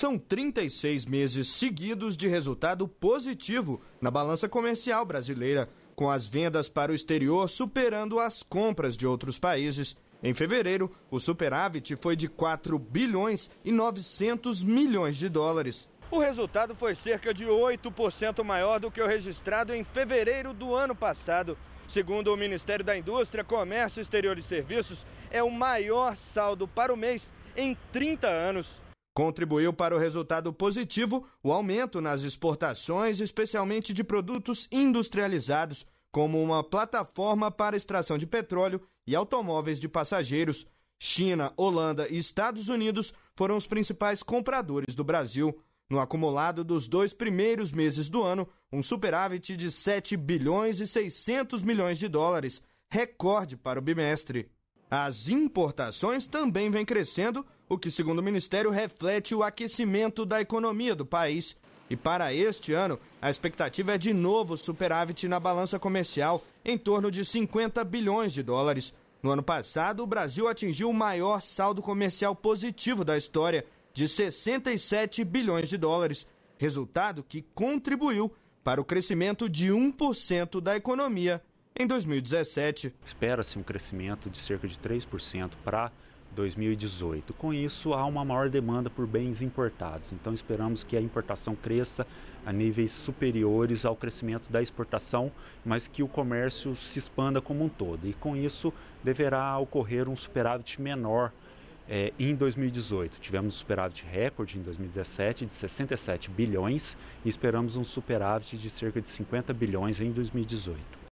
São 36 meses seguidos de resultado positivo na balança comercial brasileira, com as vendas para o exterior superando as compras de outros países. Em fevereiro, o superávit foi de 4 bilhões e 900 milhões de dólares. O resultado foi cerca de 8% maior do que o registrado em fevereiro do ano passado. Segundo o Ministério da Indústria, Comércio Exterior e Serviços, é o maior saldo para o mês em 30 anos. Contribuiu para o resultado positivo o aumento nas exportações, especialmente de produtos industrializados, como uma plataforma para extração de petróleo e automóveis de passageiros. China, Holanda e Estados Unidos foram os principais compradores do Brasil. No acumulado dos dois primeiros meses do ano, um superávit de 7 bilhões e 600 milhões de dólares, recorde para o bimestre. As importações também vêm crescendo, o que, segundo o Ministério, reflete o aquecimento da economia do país. E para este ano, a expectativa é de novo superávit na balança comercial, em torno de 50 bilhões de dólares. No ano passado, o Brasil atingiu o maior saldo comercial positivo da história, de 67 bilhões de dólares, resultado que contribuiu para o crescimento de 1% da economia em 2017, espera-se um crescimento de cerca de 3% para 2018. Com isso, há uma maior demanda por bens importados. Então, esperamos que a importação cresça a níveis superiores ao crescimento da exportação, mas que o comércio se expanda como um todo. E com isso, deverá ocorrer um superávit menor. É, em 2018, tivemos um superávit recorde em 2017 de 67 bilhões e esperamos um superávit de cerca de 50 bilhões em 2018.